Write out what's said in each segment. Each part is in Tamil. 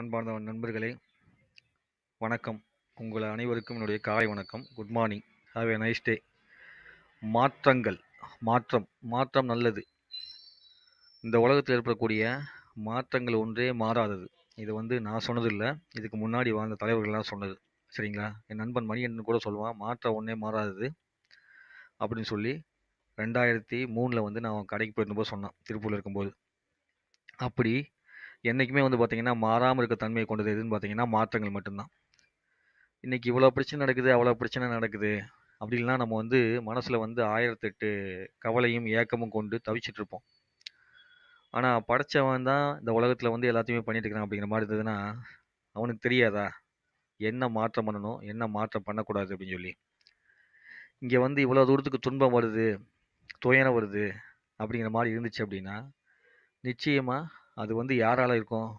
அன்பார்ந்த நண்பர்களே வணக்கம் உங்கள் அனைவருக்கும் என்னுடைய காலை வணக்கம் good morning have a nice day மாற்றங்கள் மாற்றம் மாற்றம் நல்லது இந்த உலகத்தில் ஏற்படக்கூடிய மாற்றங்கள் ஒன்றே மாறாதது இது வந்து நான் சொன்னதில்லை இதுக்கு முன்னாடி வாழ்ந்த தலைவர்கள்லாம் சொன்னது சரிங்களா என் நண்பன் மணியன் கூட சொல்லுவான் மாற்றம் ஒன்றே மாறாதது அப்படின்னு சொல்லி ரெண்டாயிரத்தி மூணில் வந்து நான் கடைக்கு போயிருந்தபோது சொன்னான் திருப்பூரில் இருக்கும்போது அப்படி என்றைக்குமே வந்து பார்த்திங்கன்னா மாறாமல் இருக்க தன்மையை கொண்டது எதுன்னு பார்த்திங்கன்னா மாற்றங்கள் மட்டும்தான் இன்றைக்கி இவ்வளோ பிரச்சனை நடக்குது அவ்வளோ பிரச்சனை நடக்குது அப்படின்லாம் நம்ம வந்து மனசில் வந்து ஆயிரத்தெட்டு கவலையும் ஏக்கமும் கொண்டு தவிச்சிட்ருப்போம் ஆனால் படைத்தவன் தான் இந்த உலகத்தில் வந்து எல்லாத்தையுமே பண்ணிட்டு இருக்கிறான் அப்படிங்கிற மாதிரி இருந்ததுன்னா அவனுக்கு தெரியாதா என்ன மாற்றம் பண்ணணும் என்ன மாற்றம் பண்ணக்கூடாது அப்படின்னு சொல்லி இங்கே வந்து இவ்வளோ தூரத்துக்கு துன்பம் வருது துயரம் வருது அப்படிங்கிற மாதிரி இருந்துச்சு அப்படின்னா நிச்சயமாக அது வந்து யாரால் இருக்கும்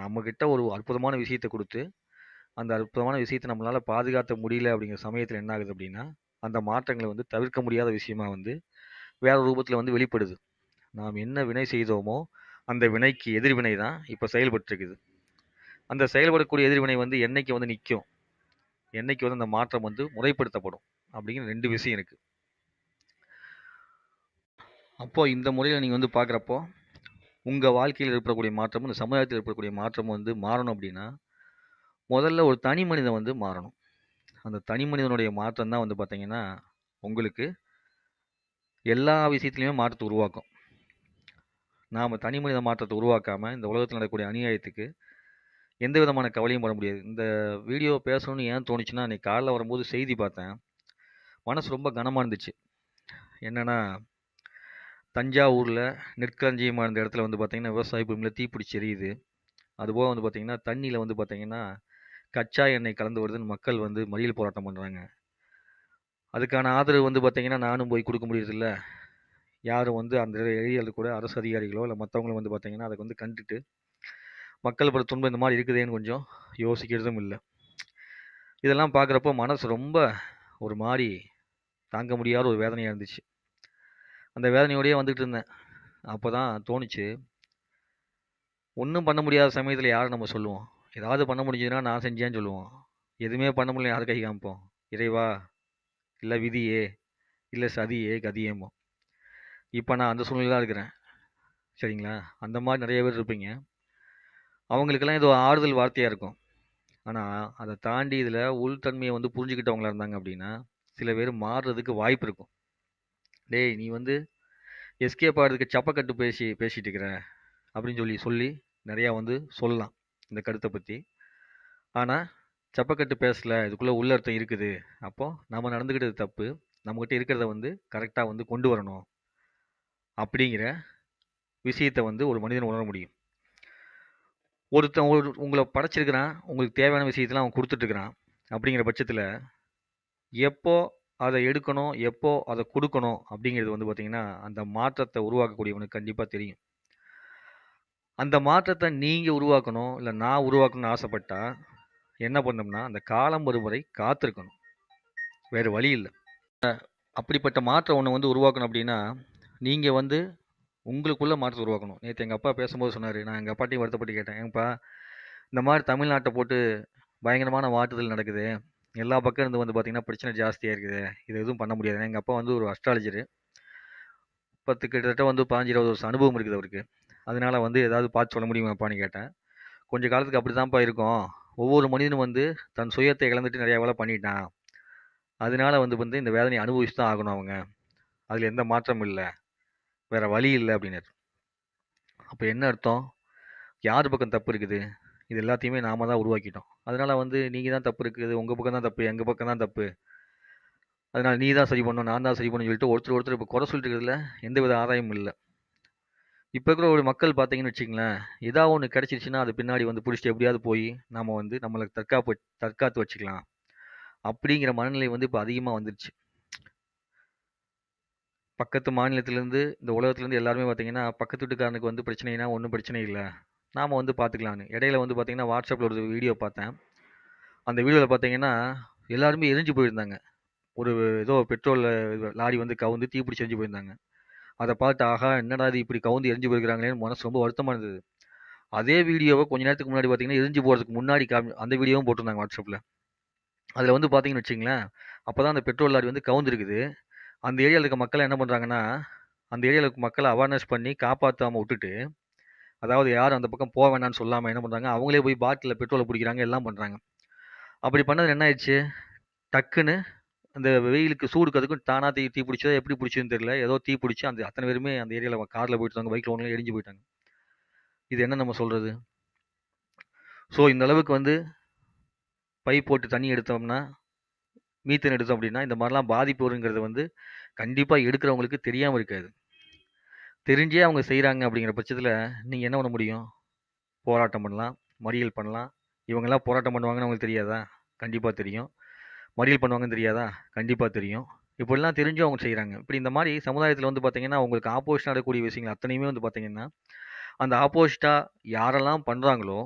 நம்மக்கிட்ட ஒரு அற்புதமான விஷயத்த கொடுத்து அந்த அற்புதமான விஷயத்த நம்மளால் பாதுகாத்த முடியல அப்படிங்கிற சமயத்தில் என்ன ஆகுது அப்படின்னா அந்த மாற்றங்களை வந்து தவிர்க்க முடியாத விஷயமா வந்து வேற ரூபத்தில் வந்து வெளிப்படுது நாம் என்ன வினை செய்தோமோ அந்த வினைக்கு எதிர்வினை தான் இப்போ செயல்பட்டுருக்குது அந்த செயல்படக்கூடிய எதிர்வினை வந்து என்னைக்கு வந்து நிற்கும் என்னைக்கு வந்து அந்த மாற்றம் வந்து முறைப்படுத்தப்படும் அப்படிங்கிற ரெண்டு விஷயம் இருக்குது அப்போது இந்த முறையில் நீங்கள் வந்து பார்க்குறப்போ உங்கள் வாழ்க்கையில் ஏற்படக்கூடிய மாற்றமும் இந்த சமுதாயத்தில் ஏற்படக்கூடிய மாற்றமும் வந்து மாறணும் அப்படின்னா முதல்ல ஒரு தனி மனிதன் வந்து மாறணும் அந்த தனி மனிதனுடைய மாற்றம் தான் வந்து பார்த்திங்கன்னா உங்களுக்கு எல்லா விஷயத்துலையுமே மாற்றத்தை உருவாக்கும் நாம் தனி மனித மாற்றத்தை உருவாக்காமல் இந்த உலகத்தில் நடக்கக்கூடிய அநியாயத்துக்கு எந்த விதமான கவலையும் பட முடியாது இந்த வீடியோ பேசணும்னு ஏன் தோணுச்சுன்னா அன்றைக்கி காலைல வரும்போது செய்தி பார்த்தேன் மனசு ரொம்ப கனமாக இருந்துச்சு என்னென்னா தஞ்சாவூரில் நெற்களஞ்சியமாக இருந்த இடத்துல வந்து பார்த்திங்கன்னா விவசாய பூமியில் தீப்பிடிச்சி எரியுது அதுபோக வந்து பார்த்திங்கன்னா தண்ணியில் வந்து பார்த்திங்கன்னா கச்சா எண்ணெய் கலந்து வருதுன்னு மக்கள் வந்து மறியல் போராட்டம் பண்ணுறாங்க அதுக்கான ஆதரவு வந்து பார்த்திங்கன்னா நானும் போய் கொடுக்க முடியறதில்ல யாரும் வந்து அந்த ஏரியாவில் கூட அரசு அதிகாரிகளோ இல்லை மற்றவங்களும் வந்து பார்த்திங்கன்னா அதை வந்து கண்டுட்டு மக்கள் பல துன்பம் இந்த மாதிரி இருக்குதேன்னு கொஞ்சம் யோசிக்கிறதும் இல்லை இதெல்லாம் பார்க்குறப்போ மனசு ரொம்ப ஒரு மாதிரி தாங்க முடியாத ஒரு வேதனையாக இருந்துச்சு அந்த வேதனையோடையே வந்துகிட்டு இருந்தேன் அப்போ தான் தோணுச்சு ஒன்றும் பண்ண முடியாத சமயத்தில் யார் நம்ம சொல்லுவோம் ஏதாவது பண்ண முடிஞ்சதுன்னா நான் செஞ்சேன்னு சொல்லுவோம் எதுவுமே பண்ண முடியல யார் கை காமிப்போம் இறைவா இல்லை விதியே இல்லை சதியே கதியேமோ இப்போ நான் அந்த சூழ்நிலையில் இருக்கிறேன் சரிங்களா அந்த மாதிரி நிறைய பேர் இருப்பீங்க அவங்களுக்கெல்லாம் இது ஆறுதல் வார்த்தையாக இருக்கும் ஆனால் அதை தாண்டி இதில் உள்தன்மையை வந்து புரிஞ்சுக்கிட்டவங்களா இருந்தாங்க அப்படின்னா சில பேர் மாறுறதுக்கு வாய்ப்பு இருக்கும் டேய் நீ வந்து எஸ்கேப் ஆகிறதுக்கு கட்டு பேசி பேசிகிட்டு இருக்கிற அப்படின்னு சொல்லி சொல்லி நிறையா வந்து சொல்லலாம் இந்த கருத்தை பற்றி ஆனால் சப்பக்கட்டு பேசலை இதுக்குள்ளே உள்ளர்த்தம் இருக்குது அப்போது நம்ம நடந்துக்கிட்டது தப்பு நம்மக்கிட்ட இருக்கிறத வந்து கரெக்டாக வந்து கொண்டு வரணும் அப்படிங்கிற விஷயத்தை வந்து ஒரு மனிதன் உணர முடியும் ஒருத்தன் ஒரு உங்களை படைச்சிருக்கிறான் உங்களுக்கு தேவையான விஷயத்தெல்லாம் அவன் கொடுத்துட்ருக்குறான் அப்படிங்கிற பட்சத்தில் எப்போ அதை எடுக்கணும் எப்போ அதை கொடுக்கணும் அப்படிங்கிறது வந்து பார்த்திங்கன்னா அந்த மாற்றத்தை உருவாக்கக்கூடியவனுக்கு கண்டிப்பாக தெரியும் அந்த மாற்றத்தை நீங்கள் உருவாக்கணும் இல்லை நான் உருவாக்கணும்னு ஆசைப்பட்டால் என்ன பண்ணோம்னா அந்த காலம் ஒருமுறை காத்திருக்கணும் வேறு வழி இல்லை அப்படிப்பட்ட மாற்றம் ஒன்று வந்து உருவாக்கணும் அப்படின்னா நீங்கள் வந்து உங்களுக்குள்ளே மாற்றத்தை உருவாக்கணும் நேற்று எங்கள் அப்பா பேசும்போது சொன்னார் நான் எங்கள் அப்பாட்டையும் வருத்தப்பட்டு கேட்டேன் எங்கப்பா இந்த மாதிரி தமிழ்நாட்டை போட்டு பயங்கரமான வாட்டுதல் நடக்குது எல்லா பக்கம் இருந்து வந்து பார்த்திங்கன்னா பிரச்சனை ஜாஸ்தியாக இருக்குது இது எதுவும் பண்ண முடியாது எங்கள் அப்பா வந்து ஒரு அஸ்ட்ராலஜர் பத்து கிட்டத்தட்ட வந்து பதினஞ்சு இருபது வருஷம் அனுபவம் இருக்குது அவருக்கு அதனால் வந்து ஏதாவது பார்த்து சொல்ல முடியுமா அப்பான்னு கேட்டேன் கொஞ்ச காலத்துக்கு அப்படி தான்ப்பா இருக்கும் ஒவ்வொரு மனிதனும் வந்து தன் சுயத்தை இழந்துட்டு நிறையா வேலை பண்ணிட்டான் அதனால வந்து வந்து இந்த வேதனையை அனுபவிச்சு தான் ஆகணும் அவங்க அதில் எந்த மாற்றமும் இல்லை வேறு வழி இல்லை அப்படின்னாரு அப்போ என்ன அர்த்தம் யார் பக்கம் தப்பு இருக்குது இது எல்லாத்தையுமே நாம தான் உருவாக்கிட்டோம் அதனால் வந்து நீங்கள் தான் தப்பு இருக்குது உங்கள் பக்கம் தான் தப்பு எங்கள் பக்கம் தான் தப்பு அதனால் நீ தான் சரி பண்ணும் நான் தான் சரி பண்ணணும் சொல்லிட்டு ஒருத்தர் ஒருத்தர் இப்போ குறை சொல்லிட்டு இருக்கிறதுல எந்த வித ஆதாயமும் இல்லை இப்போ இருக்கிற ஒரு மக்கள் பார்த்தீங்கன்னு வச்சிங்களேன் ஏதாவது ஒன்று கிடச்சிருச்சுன்னா அது பின்னாடி வந்து பிடிச்சிட்டு எப்படியாவது போய் நம்ம வந்து நம்மளை தற்காப்பு தற்காத்து வச்சுக்கலாம் அப்படிங்கிற மனநிலை வந்து இப்போ அதிகமாக வந்துருச்சு பக்கத்து மாநிலத்திலேருந்து இந்த உலகத்துலேருந்து எல்லாருமே பார்த்தீங்கன்னா பக்கத்து வீட்டுக்காரனுக்கு வந்து பிரச்சனைனா ஒன்றும் பிரச்சனை இல்லை நாம் வந்து பார்த்துக்கலான்னு இடையில வந்து பார்த்தீங்கன்னா வாட்ஸ்அப்பில் ஒரு வீடியோ பார்த்தேன் அந்த வீடியோவில் பார்த்தீங்கன்னா எல்லாருமே எரிஞ்சு போயிருந்தாங்க ஒரு ஏதோ பெட்ரோல் லாரி வந்து கவுந்து தீப்பிடிச்சி எரிஞ்சு போயிருந்தாங்க அதை பார்த்து ஆகா என்னடா இது இப்படி கவுந்து எரிஞ்சு போயிருக்கிறாங்களேன்னு மனசு ரொம்ப வருத்தமாக இருந்தது அதே வீடியோவை கொஞ்ச நேரத்துக்கு முன்னாடி பார்த்தீங்கன்னா எரிஞ்சு போகிறதுக்கு முன்னாடி காமி அந்த வீடியோவும் போட்டிருந்தாங்க வாட்ஸ்அப்பில் அதில் வந்து பார்த்தீங்கன்னு வச்சிங்களேன் அப்போ தான் அந்த பெட்ரோல் லாரி வந்து கவுந்துருக்குது அந்த ஏரியாவில் இருக்க மக்கள் என்ன பண்ணுறாங்கன்னா அந்த ஏரியாவில் இருக்க மக்களை அவேர்னஸ் பண்ணி காப்பாற்றாமல் விட்டுட்டு அதாவது யாரும் அந்த பக்கம் போக வேண்டாம்னு சொல்லாமல் என்ன பண்ணுறாங்க அவங்களே போய் பாட்டிலில் பெட்ரோலை பிடிக்கிறாங்க எல்லாம் பண்ணுறாங்க அப்படி பண்ணது என்ன ஆயிடுச்சு டக்குன்னு அந்த வெயிலுக்கு சூடுக்கிறதுக்கும் தானாக தீ தீ பிடிச்சதோ எப்படி பிடிச்சதுன்னு தெரியல ஏதோ தீ பிடிச்சி அந்த அத்தனை பேருமே அந்த ஏரியாவில் காரில் போயிட்டு பைக்கில் ஒன்றும் எரிஞ்சு போயிட்டாங்க இது என்ன நம்ம சொல்கிறது ஸோ இந்த அளவுக்கு வந்து பை போட்டு தண்ணி எடுத்தோம்னா மீத்தன் எடுத்தோம் அப்படின்னா இந்த மாதிரிலாம் பாதிப்பு வருங்கிறது வந்து கண்டிப்பாக எடுக்கிறவங்களுக்கு தெரியாமல் இருக்காது தெரிஞ்சே அவங்க செய்கிறாங்க அப்படிங்கிற பட்சத்தில் நீங்கள் என்ன பண்ண முடியும் போராட்டம் பண்ணலாம் மறியல் பண்ணலாம் இவங்கெல்லாம் போராட்டம் பண்ணுவாங்கன்னு அவங்களுக்கு தெரியாதா கண்டிப்பாக தெரியும் மறியல் பண்ணுவாங்கன்னு தெரியாதா கண்டிப்பாக தெரியும் இப்படிலாம் தெரிஞ்சும் அவங்க செய்கிறாங்க இப்படி இந்த மாதிரி சமுதாயத்தில் வந்து பார்த்திங்கன்னா அவங்களுக்கு ஆப்போசிட் நடக்கக்கூடிய விஷயங்கள் அத்தனையுமே வந்து பார்த்திங்கன்னா அந்த ஆப்போசிட்டாக யாரெல்லாம் பண்ணுறாங்களோ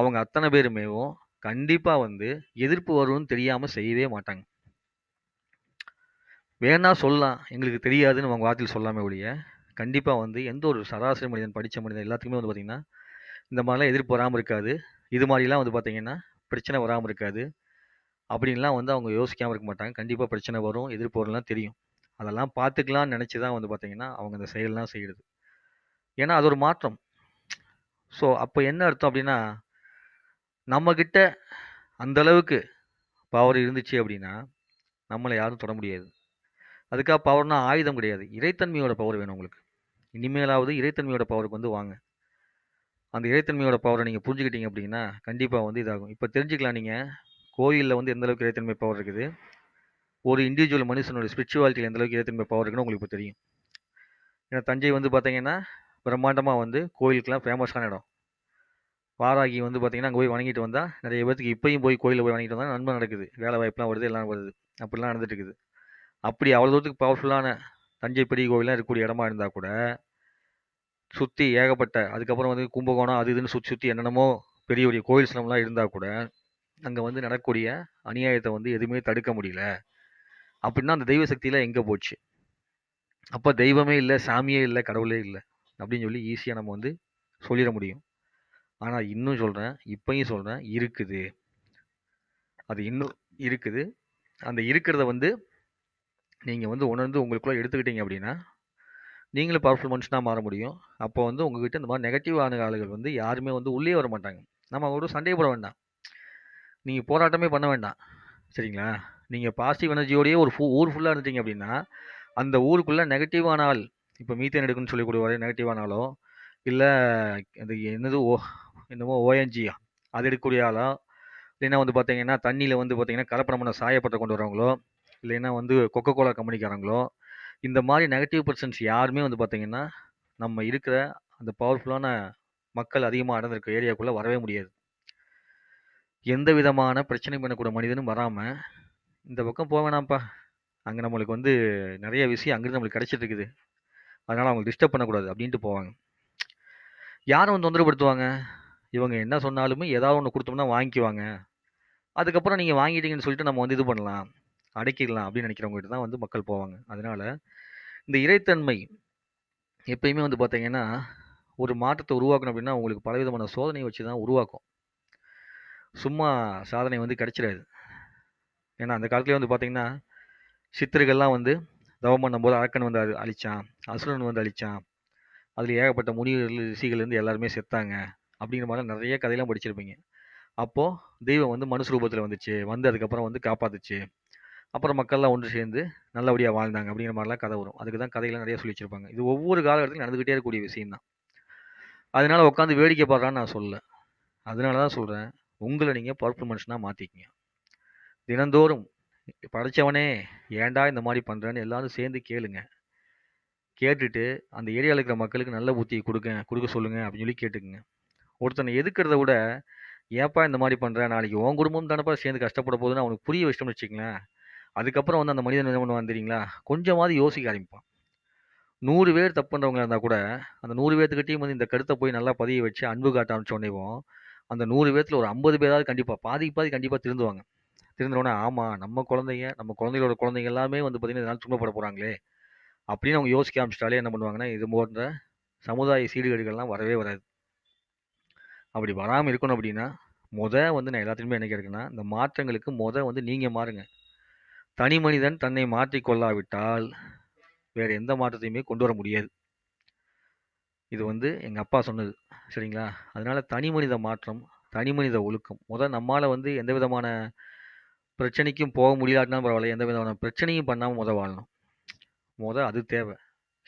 அவங்க அத்தனை பேருமேவும் கண்டிப்பாக வந்து எதிர்ப்பு வரும்னு தெரியாமல் செய்யவே மாட்டாங்க வேணா சொல்லலாம் எங்களுக்கு தெரியாதுன்னு அவங்க வார்த்தையில் சொல்லாமே ஒழிய கண்டிப்பாக வந்து எந்த ஒரு சராசரி மனிதன் படித்த மனிதன் எல்லாத்துக்குமே வந்து பார்த்திங்கன்னா இந்த மாதிரிலாம் எதிர்ப்பு வராமல் இருக்காது இது மாதிரிலாம் வந்து பார்த்திங்கன்னா பிரச்சனை வராமல் இருக்காது அப்படின்லாம் வந்து அவங்க யோசிக்காமல் இருக்க மாட்டாங்க கண்டிப்பாக பிரச்சனை வரும் எதிர்ப்பு வரலாம் தெரியும் அதெல்லாம் பார்த்துக்கலாம்னு நினச்சி தான் வந்து பார்த்திங்கன்னா அவங்க அந்த செயல்லாம் செய்கிறது ஏன்னா அது ஒரு மாற்றம் ஸோ அப்போ என்ன அர்த்தம் அப்படின்னா நம்மக்கிட்ட அந்தளவுக்கு பவர் இருந்துச்சு அப்படின்னா நம்மளை யாரும் தொட முடியாது அதுக்காக பவர்னால் ஆயுதம் கிடையாது இறைத்தன்மையோட பவர் வேணும் உங்களுக்கு இனிமேலாவது இறைத்தன்மையோட பவருக்கு வந்து வாங்க அந்த இறைத்தன்மையோட பவரை நீங்கள் புரிஞ்சுக்கிட்டீங்க அப்படின்னா கண்டிப்பாக வந்து இதாகும் இப்போ தெரிஞ்சுக்கலாம் நீங்கள் கோயிலில் வந்து எந்தளவுக்கு இறைத்தன்மை பவர் இருக்குது ஒரு இண்டிவிஜுவல் மனுஷனுடைய ஸ்பிரிச்சுவாலிட்டியில் எந்தளவுக்கு இறைத்தன்மை பவர் இருக்குன்னு உங்களுக்கு இப்போ தெரியும் ஏன்னா தஞ்சை வந்து பார்த்தீங்கன்னா பிரம்மாண்டமாக வந்து கோயிலுக்கெலாம் ஃபேமஸான இடம் வாராகி வந்து பார்த்தீங்கன்னா அங்கே போய் வணங்கிட்டு வந்தால் நிறைய பேர்த்துக்கு இப்போயும் போய் கோயிலில் போய் வணங்கிட்டு வந்தால் நண்பன் நடக்குது வேலை வாய்ப்புலாம் வருது எல்லாம் வருது அப்படிலாம் நடந்துட்டு இருக்குது அப்படி அவ்வளோ தூரத்துக்கு பவர்ஃபுல்லான தஞ்சை பெரிய கோவிலாம் இருக்கக்கூடிய இடமா இருந்தால் கூட சுற்றி ஏகப்பட்ட அதுக்கப்புறம் வந்து கும்பகோணம் அது இதுன்னு சுற்றி சுற்றி என்னென்னமோ பெரிய பெரிய கோயில் சிலம்லாம் இருந்தால் கூட அங்கே வந்து நடக்கக்கூடிய அநியாயத்தை வந்து எதுவுமே தடுக்க முடியல அப்படின்னா அந்த தெய்வ சக்தியெலாம் எங்கே போச்சு அப்போ தெய்வமே இல்லை சாமியே இல்லை கடவுளே இல்லை அப்படின்னு சொல்லி ஈஸியாக நம்ம வந்து சொல்லிட முடியும் ஆனால் இன்னும் சொல்கிறேன் இப்பையும் சொல்கிறேன் இருக்குது அது இன்னும் இருக்குது அந்த இருக்கிறத வந்து நீங்கள் வந்து உணர்ந்து உங்களுக்குள்ளே எடுத்துக்கிட்டீங்க அப்படின்னா நீங்களும் பவர்ஃபுல் மனுஷனாக மாற முடியும் அப்போ வந்து உங்ககிட்ட இந்த மாதிரி நெகட்டிவான ஆளுகள் வந்து யாருமே வந்து உள்ளே வர மாட்டாங்க நம்ம ஒரு சண்டையை போட வேண்டாம் நீங்கள் போராட்டமே பண்ண வேண்டாம் சரிங்களா நீங்கள் பாசிட்டிவ் எனர்ஜியோடயே ஒரு ஃபு ஊர் ஃபுல்லாக இருந்துட்டீங்க அப்படின்னா அந்த ஊருக்குள்ளே நெகட்டிவான ஆள் இப்போ மீத்தேன் எடுக்குன்னு சொல்லி கொடுக்குற நெகட்டிவான ஆளோ இல்லை அது என்னது ஓ என்னமோ ஓஎன்ஜியா அது எடுக்கக்கூடிய ஆளோ இல்லைன்னா வந்து பார்த்தீங்கன்னா தண்ணியில் வந்து பார்த்தீங்கன்னா கலப்படம் பண்ண சாயப்பட்ட கொண்டு வரவங்களோ இல்லைன்னா வந்து கொக்கோ கோலா கம்பெனிக்காரங்களோ இந்த மாதிரி நெகட்டிவ் பர்சன்ஸ் யாருமே வந்து பார்த்தீங்கன்னா நம்ம இருக்கிற அந்த பவர்ஃபுல்லான மக்கள் அதிகமாக அடர்ந்திருக்க ஏரியாக்குள்ளே வரவே முடியாது எந்த விதமான பிரச்சனையும் பண்ணக்கூடிய மனிதனும் வராமல் இந்த பக்கம் போக வேணாம்ப்பா அங்கே நம்மளுக்கு வந்து நிறைய விஷயம் அங்கேருந்து நம்மளுக்கு கிடச்சிட்டு இருக்குது அதனால் அவங்களுக்கு டிஸ்டர்ப் பண்ணக்கூடாது அப்படின்ட்டு போவாங்க யாரும் வந்து தொந்தரப்படுத்துவாங்க இவங்க என்ன சொன்னாலுமே ஏதாவது ஒன்று கொடுத்தோம்னா வாங்கிக்குவாங்க அதுக்கப்புறம் நீங்கள் வாங்கிட்டீங்கன்னு சொல்லிட்டு நம்ம வந்து இது பண்ணலாம் அடக்கிடலாம் அப்படின்னு நினைக்கிறவங்ககிட்ட தான் வந்து மக்கள் போவாங்க அதனால் இந்த இறைத்தன்மை எப்பயுமே வந்து பார்த்தீங்கன்னா ஒரு மாற்றத்தை உருவாக்கணும் அப்படின்னா உங்களுக்கு பலவிதமான சோதனையை வச்சு தான் உருவாக்கும் சும்மா சாதனை வந்து கிடச்சிடாது ஏன்னா அந்த காலத்துலேயே வந்து பார்த்திங்கன்னா சித்தர்கள்லாம் வந்து தவம் பண்ணும்போது அரக்கன் வந்து அது அழித்தான் அசுரன் வந்து அழித்தான் அதில் ஏகப்பட்ட முனிவர்கள் ரிஷிகள்லேருந்து எல்லாருமே செத்தாங்க அப்படிங்கிற மாதிரி நிறைய கதையெல்லாம் படிச்சிருப்பீங்க அப்போது தெய்வம் வந்து மனுஷ ரூபத்தில் வந்துச்சு வந்து அதுக்கப்புறம் வந்து காப்பாற்றுச்சு அப்புறம் மக்கள்லாம் ஒன்று சேர்ந்து நல்லபடியாக வாழ்ந்தாங்க அப்படிங்கிற மாதிரிலாம் கதை வரும் அதுக்கு தான் கதைகள்லாம் நிறைய சொல்லி வச்சுருப்பாங்க இது ஒவ்வொரு காலகட்டத்திலும் நடந்துக்கிட்டே இருக்கக்கூடிய விஷயம் தான் அதனால் உட்காந்து வேடிக்கை பாடுறான்னு நான் சொல்லலை அதனால தான் சொல்கிறேன் உங்களை நீங்கள் பர்ஃபுல் மனுஷனாக மாற்றிக்கிங்க தினந்தோறும் படைத்தவனே ஏண்டா இந்த மாதிரி பண்ணுறேன்னு எல்லாரும் சேர்ந்து கேளுங்க கேட்டுட்டு அந்த ஏரியாவில் இருக்கிற மக்களுக்கு நல்ல புத்தியை கொடுங்க கொடுக்க சொல்லுங்கள் அப்படின்னு சொல்லி கேட்டுக்குங்க ஒருத்தனை எதுக்கிறத விட ஏன்ப்பா இந்த மாதிரி பண்ணுறேன் நாளைக்கு உன் குடும்பம் தானப்பா சேர்ந்து கஷ்டப்பட போகுதுன்னு அவனுக்கு புரிய விஷயம்னு வச்சுக்கங்களேன் அதுக்கப்புறம் வந்து அந்த மனிதன் என்ன பண்ணுவான் தெரியுங்களா கொஞ்சமாவது யோசிக்க ஆரம்பிப்பான் நூறு பேர் தப்பு இருந்தால் கூட அந்த நூறு பேர்த்துக்கிட்டையும் வந்து இந்த கருத்தை போய் நல்லா பதிய வச்சு அன்பு காட்ட ஆரம்பிச்சோடனேவும் அந்த நூறு பேர்த்தில் ஒரு ஐம்பது பேராவது கண்டிப்பாக பாதிக்கு பாதி கண்டிப்பாக திருந்துவாங்க திருந்தோடனே ஆமாம் நம்ம குழந்தைங்க நம்ம குழந்தைகளோட குழந்தைங்க எல்லாமே வந்து பார்த்திங்கன்னா இதனால் துன்பப்பட போகிறாங்களே அப்படின்னு அவங்க யோசிக்க ஆரம்பிச்சிட்டாலே என்ன பண்ணுவாங்கன்னா இது போன்ற சமுதாய சீடுகேடுகள்லாம் வரவே வராது அப்படி வராமல் இருக்கணும் அப்படின்னா முத வந்து நான் எல்லாத்துலேயுமே என்ன கேட்குறேன்னா இந்த மாற்றங்களுக்கு முத வந்து நீங்கள் மாறுங்க தனி மனிதன் தன்னை மாற்றிக் கொள்ளாவிட்டால் வேறு எந்த மாற்றத்தையுமே கொண்டு வர முடியாது இது வந்து எங்கள் அப்பா சொன்னது சரிங்களா அதனால் தனி மனித மாற்றம் தனி மனித ஒழுக்கம் முதல் நம்மளால் வந்து எந்த விதமான பிரச்சனைக்கும் போக முடியாதுன்னா பரவாயில்ல எந்த விதமான பிரச்சனையும் பண்ணாமல் முத வாழணும் முத அது தேவை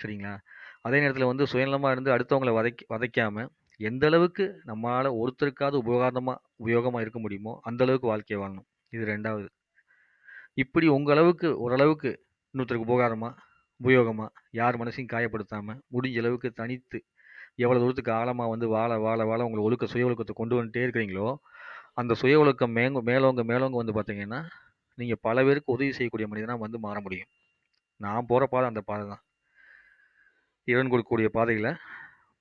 சரிங்களா அதே நேரத்தில் வந்து சுயநலமாக இருந்து அடுத்தவங்களை வதைக்க வதைக்காமல் எந்த அளவுக்கு நம்மளால் ஒருத்தருக்காவது உபகாரமாக உபயோகமாக இருக்க முடியுமோ அந்த அளவுக்கு வாழ்க்கையை வாழணும் இது ரெண்டாவது இப்படி உங்களவுக்கு அளவுக்கு ஓரளவுக்கு இன்னொருத்தருக்கு உபகாரமாக உபயோகமாக யார் மனதையும் காயப்படுத்தாமல் முடிஞ்ச அளவுக்கு தனித்து எவ்வளோ தூரத்துக்கு ஆழமாக வந்து வாழ வாழ வாழ உங்களை ஒழுக்க சுய ஒழுக்கத்தை கொண்டு வந்துட்டே இருக்கிறீங்களோ அந்த சுய ஒழுக்கம் மேங்க மேலோங்க மேலோங்க வந்து பார்த்தீங்கன்னா நீங்கள் பல பேருக்கு உதவி செய்யக்கூடிய மனிதனாக வந்து மாற முடியும் நான் போகிற பாதை அந்த பாதை தான் இறைவன் கொடுக்கக்கூடிய பாதையில்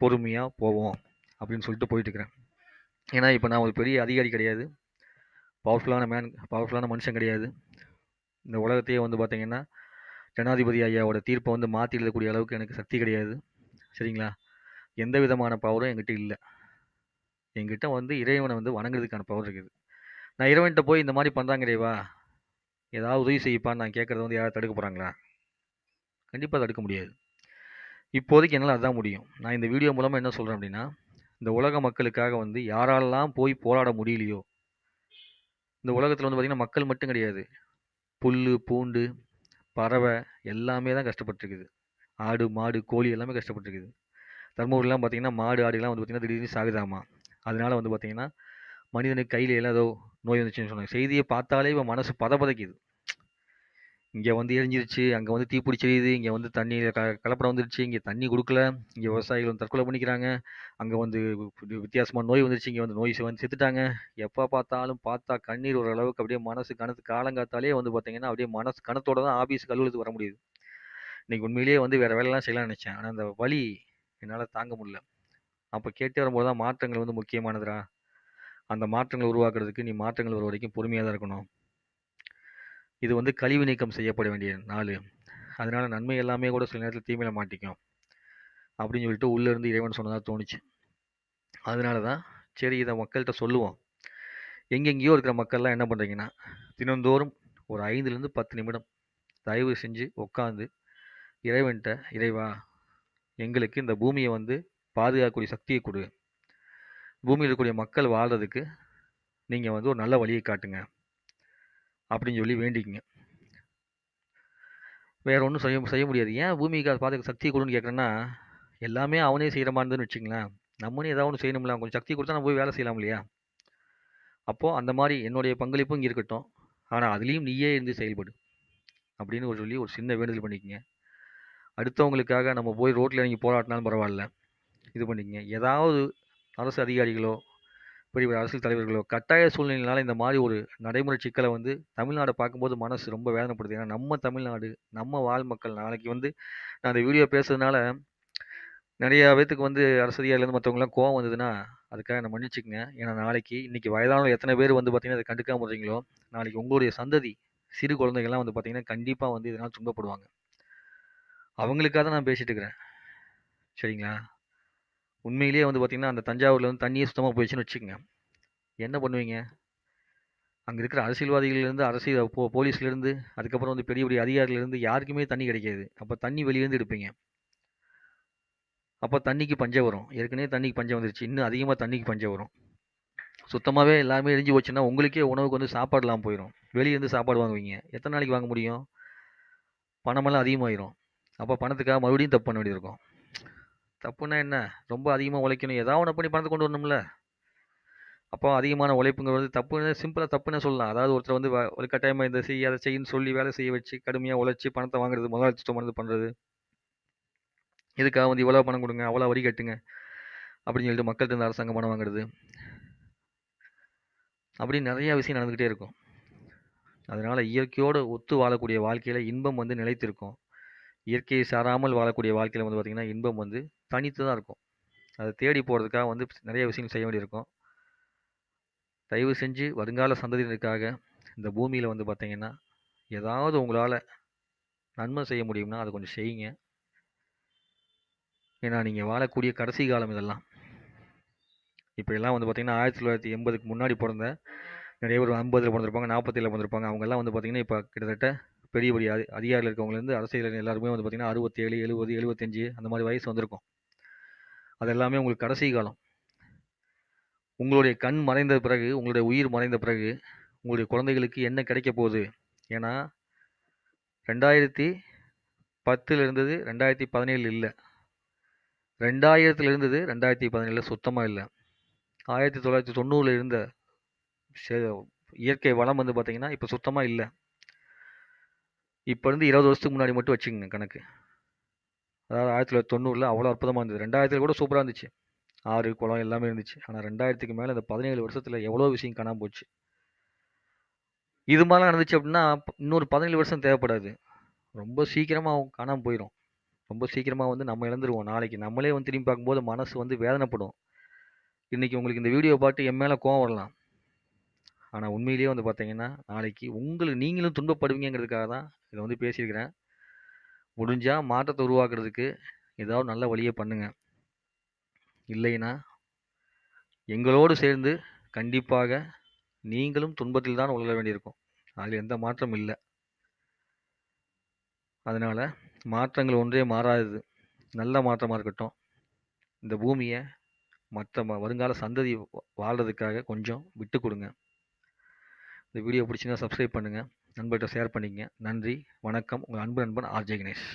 பொறுமையாக போவோம் அப்படின்னு சொல்லிட்டு போயிட்டுருக்கிறேன் ஏன்னா இப்போ நான் ஒரு பெரிய அதிகாரி கிடையாது பவர்ஃபுல்லான மேன் பவர்ஃபுல்லான மனுஷன் கிடையாது இந்த உலகத்தையே வந்து பார்த்திங்கன்னா ஜனாதிபதி ஐயாவோட தீர்ப்பை வந்து மாற்றி எழுதக்கூடிய அளவுக்கு எனக்கு சக்தி கிடையாது சரிங்களா எந்த விதமான பவரும் என்கிட்ட இல்லை எங்கிட்ட வந்து இறைவனை வந்து வணங்குறதுக்கான பவர் இருக்குது நான் இறைவன்கிட்ட போய் இந்த மாதிரி பண்ணுறாங்க இறைவா ஏதாவது உதவி செய்யப்பான்னு நான் கேட்குறத வந்து யாராவது தடுக்க போகிறாங்களா கண்டிப்பாக தடுக்க முடியாது இப்போதைக்கு என்னால் அதுதான் முடியும் நான் இந்த வீடியோ மூலமாக என்ன சொல்கிறேன் அப்படின்னா இந்த உலக மக்களுக்காக வந்து யாராலெல்லாம் போய் போராட முடியலையோ இந்த உலகத்தில் வந்து பார்த்திங்கன்னா மக்கள் மட்டும் கிடையாது புல் பூண்டு பறவை எல்லாமே தான் கஷ்டப்பட்டிருக்குது ஆடு மாடு கோழி எல்லாமே கஷ்டப்பட்டுருக்குது தர்மபுரியெலாம் பார்த்தீங்கன்னா மாடு ஆடுலாம் வந்து பார்த்தீங்கன்னா திடீர்னு சாகுதாமா அதனால வந்து பார்த்திங்கன்னா மனிதனுக்கு கையில் ஏதோ நோய் வந்துச்சுன்னு சொன்னாங்க செய்தியை பார்த்தாலே இப்போ மனசு பதபதைக்குது இங்கே வந்து எரிஞ்சிருச்சு அங்கே வந்து தீப்பிடிச்சிருது இங்கே வந்து தண்ணி க கலப்படம் வந்துருச்சு இங்கே தண்ணி கொடுக்கல இங்கே விவசாயிகள் வந்து தற்கொலை பண்ணிக்கிறாங்க அங்கே வந்து வித்தியாசமான நோய் வந்துருச்சு இங்கே வந்து நோய் வந்து செத்துட்டாங்க எப்போ பார்த்தாலும் பார்த்தா கண்ணீர் ஒரு அளவுக்கு அப்படியே மனசு கணத்து காலங்காத்தாலே வந்து பார்த்தீங்கன்னா அப்படியே மனசு கணத்தோட தான் ஆஃபீஸுக்கு அலுவலகத்துக்கு வர முடியுது இன்றைக்கி உண்மையிலேயே வந்து வேறு வேலைலாம் செய்யலாம்னு நினச்சேன் ஆனால் அந்த வழி என்னால் தாங்க முடியல அப்போ கேட்டு வரும்போது தான் மாற்றங்கள் வந்து முக்கியமானதுரா அந்த மாற்றங்களை உருவாக்குறதுக்கு நீ மாற்றங்கள் வர வரைக்கும் பொறுமையாக தான் இருக்கணும் இது வந்து கழிவு நீக்கம் செய்யப்பட வேண்டிய நாள் அதனால் நன்மை எல்லாமே கூட சில நேரத்தில் தீமையில் மாட்டிக்கும் அப்படின்னு சொல்லிட்டு உள்ளேருந்து இறைவன் சொன்னதாக தோணுச்சு அதனால தான் சரி இதை மக்கள்கிட்ட சொல்லுவோம் எங்கெங்கேயோ இருக்கிற மக்கள்லாம் என்ன பண்ணுறீங்கன்னா தினந்தோறும் ஒரு ஐந்துலேருந்து பத்து நிமிடம் தயவு செஞ்சு உட்காந்து இறைவன்கிட்ட இறைவா எங்களுக்கு இந்த பூமியை வந்து பாதுகாக்கக்கூடிய சக்தியை கொடு பூமியில் இருக்கக்கூடிய மக்கள் வாழ்கிறதுக்கு நீங்கள் வந்து ஒரு நல்ல வழியை காட்டுங்க அப்படின்னு சொல்லி வேண்டிக்குங்க வேறு ஒன்றும் செய்ய செய்ய முடியாது ஏன் பூமிக்கு அதை பார்த்து சக்தி கொடுன்னு கேட்குறேன்னா எல்லாமே அவனே செய்கிற மாதிரி இருந்துன்னு வச்சுங்களேன் நம்மளே ஏதாவது ஒன்று செய்யணும்ல கொஞ்சம் சக்தி கொடுத்தா நம்ம போய் வேலை செய்யலாம் இல்லையா அப்போது அந்த மாதிரி என்னுடைய பங்களிப்பும் இங்கே இருக்கட்டும் ஆனால் அதுலேயும் நீயே இருந்து செயல்படு அப்படின்னு ஒரு சொல்லி ஒரு சின்ன வேண்டுதல் பண்ணிக்கங்க அடுத்தவங்களுக்காக நம்ம போய் ரோட்டில் இறங்கி போராட்டினாலும் பரவாயில்ல இது பண்ணிக்கங்க ஏதாவது அரசு அதிகாரிகளோ பெரிய அரசியல் தலைவர்களோ கட்டாய சூழ்நிலையினால் இந்த மாதிரி ஒரு நடைமுறை சிக்கலை வந்து தமிழ்நாடை பார்க்கும்போது மனசு ரொம்ப வேதனைப்படுது ஏன்னா நம்ம தமிழ்நாடு நம்ம வாழ் மக்கள் நாளைக்கு வந்து நான் அந்த வீடியோ பேசுறதுனால நிறையா பேத்துக்கு வந்து அரசு அதிகாரிலேருந்து மற்றவங்களாம் கோவம் வந்ததுன்னா அதுக்காக நான் மன்னிச்சுக்கங்க ஏன்னா நாளைக்கு இன்றைக்கி வயதானவங்க எத்தனை பேர் வந்து பார்த்திங்கன்னா அதை கண்டுக்காம இருக்கீங்களோ நாளைக்கு உங்களுடைய சந்ததி சிறு குழந்தைகள்லாம் வந்து பார்த்திங்கன்னா கண்டிப்பாக வந்து இதனால் துன்பப்படுவாங்க அவங்களுக்காக தான் நான் பேசிகிட்டு இருக்கிறேன் சரிங்களா உண்மையிலேயே வந்து பார்த்திங்கன்னா அந்த தஞ்சாவூரில் வந்து தண்ணியே சுத்தமாக போயிடுச்சுன்னு வச்சுக்கோங்க என்ன பண்ணுவீங்க அங்கே இருக்கிற அரசியல்வாதிகள்லேருந்து அரசியல் போ போலீஸ்லேருந்து அதுக்கப்புறம் வந்து பெரிய பெரிய அதிகாரிலேருந்து யாருக்குமே தண்ணி கிடைக்காது அப்போ தண்ணி வெளியேருந்து எடுப்பீங்க அப்போ தண்ணிக்கு பஞ்சம் வரும் ஏற்கனவே தண்ணிக்கு பஞ்சம் வந்துருச்சு இன்னும் அதிகமாக தண்ணிக்கு பஞ்சம் வரும் சுத்தமாகவே எல்லாமே எரிஞ்சு போச்சுன்னா உங்களுக்கே உணவுக்கு வந்து சாப்பாடுலாம் போயிடும் வெளியேருந்து சாப்பாடு வாங்குவீங்க எத்தனை நாளைக்கு வாங்க முடியும் பணமெல்லாம் அதிகமாகிடும் அப்போ பணத்துக்காக மறுபடியும் தப்பு பண்ண வேண்டியிருக்கும் தப்புன்னா என்ன ரொம்ப அதிகமாக உழைக்கணும் ஏதாவது ஒன்று பண்ணி பணத்தை கொண்டு வரணும்ல அப்போ அதிகமான உழைப்புங்கிறது தப்புன்னு சிம்பிளாக தப்புன்னு சொல்லலாம் அதாவது ஒருத்தர் வந்து ஒரு கட்டாயமாக இந்த செய்ய அதை செய்யன்னு சொல்லி வேலை செய்ய வச்சு கடுமையாக உழைச்சி பணத்தை வாங்குறது முதலாளித்துவம் வந்து பண்ணுறது இதுக்காக வந்து இவ்வளோ பணம் கொடுங்க அவ்வளோ வரி கட்டுங்க அப்படின்னு சொல்லிட்டு மக்கள்கிட்ட இருந்து அரசாங்கம் பணம் வாங்குறது அப்படின்னு நிறையா விஷயம் நடந்துக்கிட்டே இருக்கும் அதனால் இயற்கையோடு ஒத்து வாழக்கூடிய வாழ்க்கையில் இன்பம் வந்து நிலைத்திருக்கும் இயற்கையை சாராமல் வாழக்கூடிய வாழ்க்கையில் வந்து பார்த்திங்கன்னா இன்பம் வந்து தனித்து தான் இருக்கும் அதை தேடி போகிறதுக்காக வந்து நிறைய விஷயங்கள் செய்ய வேண்டியிருக்கும் தயவு செஞ்சு வருங்கால சந்ததியினருக்காக இந்த பூமியில் வந்து பார்த்திங்கன்னா ஏதாவது உங்களால் நன்மை செய்ய முடியும்னா அதை கொஞ்சம் செய்யுங்க ஏன்னா நீங்கள் வாழக்கூடிய கடைசி காலம் இதெல்லாம் இப்போ எல்லாம் வந்து பார்த்திங்கன்னா ஆயிரத்தி தொள்ளாயிரத்தி எண்பதுக்கு முன்னாடி பிறந்த நிறைய பேர் ஐம்பதில் பிறந்திருப்பாங்க நாற்பத்தேழில் பிறந்திருப்பாங்க அவங்கெல்லாம் வந்து பார்த்திங்கன்னா இப்போ கிட்டத்தட்ட பெரிய பெரிய அதிகாரில் இருக்கவங்கலேருந்து அரசியல் எல்லாருமே வந்து பார்த்திங்கன்னா அறுபத்தேழு எழுபது எழுபத்தஞ்சு அந்த மாதிரி வயசு வந்திருக்கும் அது எல்லாமே உங்களுக்கு கடைசி காலம் உங்களுடைய கண் மறைந்த பிறகு உங்களுடைய உயிர் மறைந்த பிறகு உங்களுடைய குழந்தைகளுக்கு என்ன கிடைக்க போகுது ஏன்னா ரெண்டாயிரத்தி பத்தில் இருந்தது ரெண்டாயிரத்தி பதினேழு இல்லை ரெண்டாயிரத்தில் இருந்தது ரெண்டாயிரத்தி பதினேழில் சுத்தமாக இல்லை ஆயிரத்தி தொள்ளாயிரத்தி தொண்ணூறில் இருந்த இயற்கை வளம் வந்து பார்த்திங்கன்னா இப்போ சுத்தமாக இல்லை இப்போ இருந்து இருபது வருஷத்துக்கு முன்னாடி மட்டும் வச்சுக்கங்க கணக்கு அதாவது ஆயிரத்தி தொள்ளாயிரத்தி தொண்ணூறில் அவ்வளோ அற்புதமாக இருந்தது ரெண்டாயிரத்தில் கூட சூப்பராக இருந்துச்சு ஆறு குளம் எல்லாமே இருந்துச்சு ஆனால் ரெண்டாயிரத்துக்கு மேலே இந்த பதினேழு வருஷத்தில் எவ்வளோ விஷயம் காணாமல் போச்சு இது மாதிரிலாம் நடந்துச்சு அப்படின்னா இன்னொரு பதினேழு வருஷம் தேவைப்படாது ரொம்ப சீக்கிரமாக அவங்க காணாமல் போயிடும் ரொம்ப சீக்கிரமாக வந்து நம்ம இழந்துருவோம் நாளைக்கு நம்மளே வந்து திரும்பி பார்க்கும்போது மனசு வந்து வேதனைப்படும் இன்றைக்கி உங்களுக்கு இந்த வீடியோ பார்த்து என் மேலே கோவம் வரலாம் ஆனால் உண்மையிலேயே வந்து பார்த்தீங்கன்னா நாளைக்கு உங்களுக்கு நீங்களும் துன்பப்படுவீங்கிறதுக்காக தான் இதை வந்து பேசியிருக்கிறேன் முடிஞ்சால் மாற்றத்தை உருவாக்குறதுக்கு ஏதாவது நல்ல வழியை பண்ணுங்கள் இல்லைன்னா எங்களோடு சேர்ந்து கண்டிப்பாக நீங்களும் துன்பத்தில் தான் உழல வேண்டியிருக்கும் அதில் எந்த மாற்றம் இல்லை அதனால் மாற்றங்கள் ஒன்றே மாறாது நல்ல மாற்றமாக இருக்கட்டும் இந்த பூமியை மற்ற வருங்கால சந்ததி வாழ்கிறதுக்காக கொஞ்சம் விட்டு கொடுங்க இந்த வீடியோ பிடிச்சிருந்தா சப்ஸ்கிரைப் பண்ணுங்கள் நண்பர்கிட்ட ஷேர் பண்ணிக்கங்க நன்றி வணக்கம் உங்கள் அன்பு நண்பன் ஆர்ஜே கணேஷ்